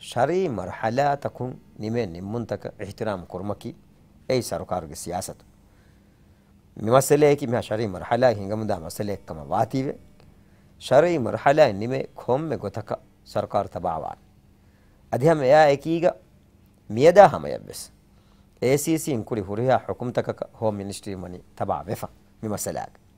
شharii marحalaa takun nimen immuntaka احtiraam kormaki ey sarukarge siyasatu mi masaleki miha sharii marحala hingamuda masalek kama wative sharii marحala nime komme gotaka sarukar tabawaan adi hama eya ekiiga miyada hama yabbes acc nkuri huriha hukumtakaka home ministry mani tabawefa mi